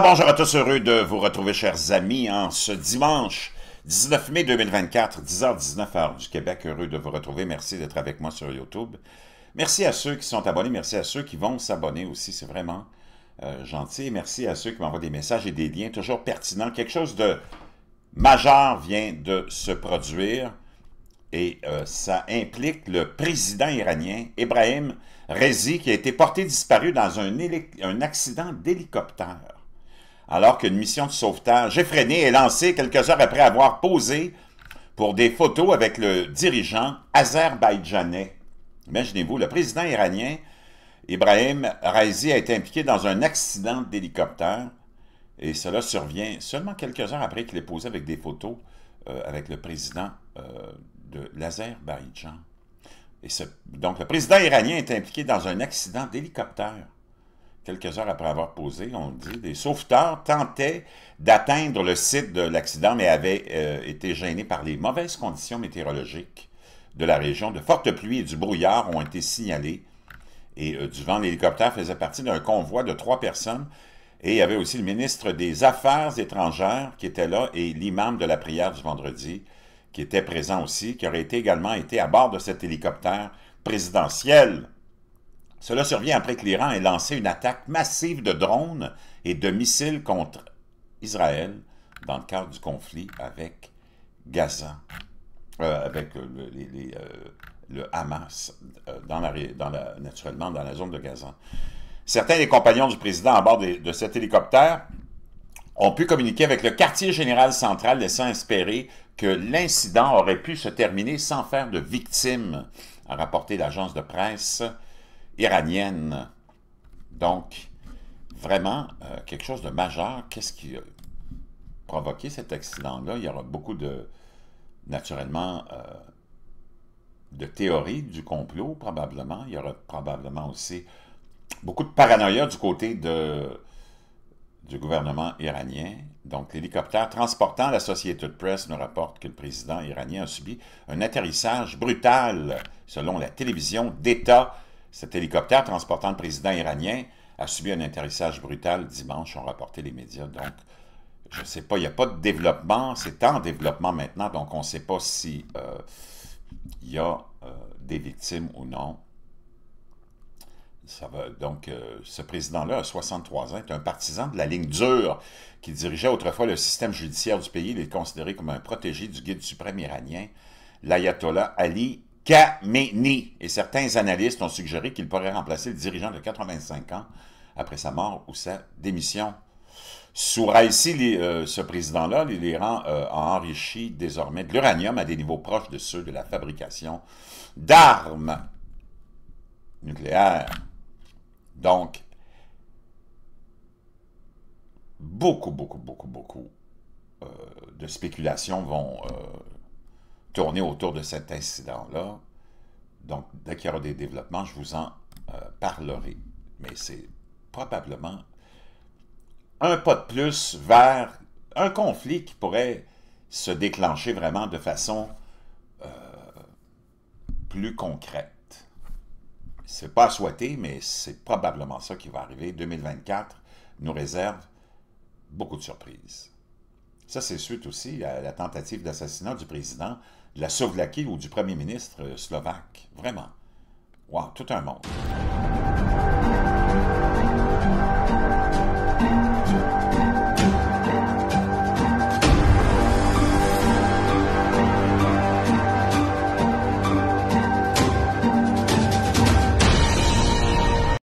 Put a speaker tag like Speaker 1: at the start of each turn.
Speaker 1: bonjour à tous, heureux de vous retrouver chers amis en ce dimanche 19 mai 2024, 10h19 heure du Québec. Heureux de vous retrouver, merci d'être avec moi sur YouTube. Merci à ceux qui sont abonnés, merci à ceux qui vont s'abonner aussi, c'est vraiment euh, gentil. Merci à ceux qui m'envoient des messages et des liens toujours pertinents. Quelque chose de majeur vient de se produire et euh, ça implique le président iranien Ibrahim Rezi qui a été porté disparu dans un accident d'hélicoptère alors qu'une mission de sauvetage effrénée est lancée quelques heures après avoir posé pour des photos avec le dirigeant azerbaïdjanais. Imaginez-vous, le président iranien Ibrahim Raisi a été impliqué dans un accident d'hélicoptère et cela survient seulement quelques heures après qu'il ait posé avec des photos euh, avec le président euh, de l'Azerbaïdjan. Et donc, le président iranien est impliqué dans un accident d'hélicoptère quelques heures après avoir posé, on dit, des sauveteurs tentaient d'atteindre le site de l'accident, mais avaient euh, été gênés par les mauvaises conditions météorologiques de la région. De fortes pluies et du brouillard ont été signalés. Et euh, du vent, l'hélicoptère faisait partie d'un convoi de trois personnes. Et il y avait aussi le ministre des Affaires étrangères qui était là et l'imam de la prière du vendredi qui était présent aussi, qui aurait également été à bord de cet hélicoptère présidentiel. Cela survient après que l'Iran ait lancé une attaque massive de drones et de missiles contre Israël dans le cadre du conflit avec Gaza, euh, avec euh, euh, le, Hamas, naturellement dans la zone de Gaza. Certains des compagnons du président à bord de, cet hélicoptère ont pu communiquer avec le quartier général central, laissant espérer que l'incident aurait pu se terminer sans faire de victimes, a rapporté l'agence de presse iranienne. Donc, vraiment, euh, quelque chose de majeur. Qu'est-ce qui a provoqué cet accident-là? Il y aura beaucoup de, naturellement, euh, de théories du complot, probablement. Il y aura probablement aussi beaucoup de paranoïa du côté de, du gouvernement iranien. Donc, l'hélicoptère transportant la société de presse nous rapporte que le président iranien a subi un atterrissage brutal, selon la télévision d'État cet hélicoptère transportant le président iranien a subi un atterrissage brutal dimanche, ont rapporté les médias. Donc, je ne sais pas, il n'y a pas de développement. C'est en développement maintenant, donc on ne sait pas s'il euh, y a euh, des victimes ou non. Ça va, donc, euh, ce président-là, à 63 ans, est un partisan de la ligne dure qui dirigeait autrefois le système judiciaire du pays. Il est considéré comme un protégé du guide suprême iranien, l'ayatollah Ali Kameni. Et certains analystes ont suggéré qu'il pourrait remplacer le dirigeant de 85 ans après sa mort ou sa démission. Sous les, euh, ce président-là, l'Iran a euh, enrichi désormais de l'uranium à des niveaux proches de ceux de la fabrication d'armes nucléaires. Donc, beaucoup, beaucoup, beaucoup, beaucoup euh, de spéculations vont tourner autour de cet incident-là. Donc, dès qu'il y aura des développements, je vous en euh, parlerai. Mais c'est probablement un pas de plus vers un conflit qui pourrait se déclencher vraiment de façon euh, plus concrète. C'est pas souhaité, mais c'est probablement ça qui va arriver. 2024 nous réserve beaucoup de surprises. Ça, c'est suite aussi à la tentative d'assassinat du président de la Slovaquie ou du premier ministre euh, slovaque. Vraiment. Wow, tout un monde.